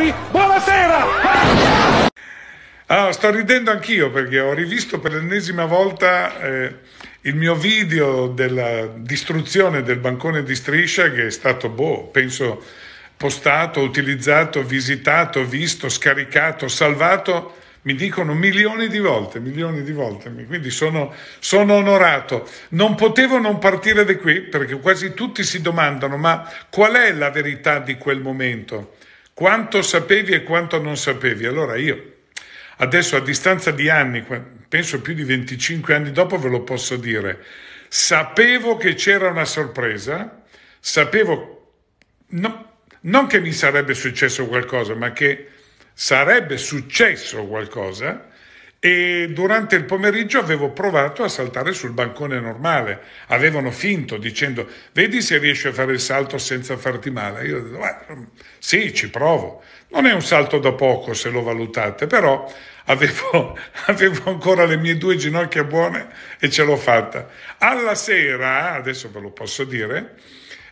signori, buonasera! Ah, sto ridendo anch'io perché ho rivisto per l'ennesima volta eh, il mio video della distruzione del bancone di striscia che è stato, boh, penso postato, utilizzato, visitato, visto, scaricato, salvato mi dicono milioni di volte, milioni di volte, quindi sono, sono, onorato. Non potevo non partire da qui perché quasi tutti si domandano ma qual è la verità di quel momento? quanto sapevi e quanto non sapevi. Allora io, adesso a distanza di anni, penso più di 25 anni dopo, ve lo posso dire, sapevo che c'era una sorpresa, sapevo no, non che mi sarebbe successo qualcosa, ma che sarebbe successo qualcosa e durante il pomeriggio avevo provato a saltare sul bancone normale. Avevano finto dicendo vedi se riesci a fare il salto senza farti male. Io ho detto sì, ci provo. Non è un salto da poco se lo valutate, però avevo, avevo ancora le mie due ginocchia buone e ce l'ho fatta. Alla sera, adesso ve lo posso dire,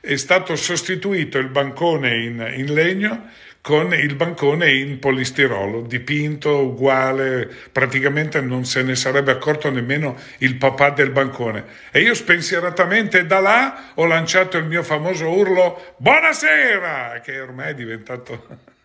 è stato sostituito il bancone in, in legno con il bancone in polistirolo, dipinto uguale, praticamente non se ne sarebbe accorto nemmeno il papà del bancone. E io spensieratamente da là ho lanciato il mio famoso urlo Buonasera, che ormai è diventato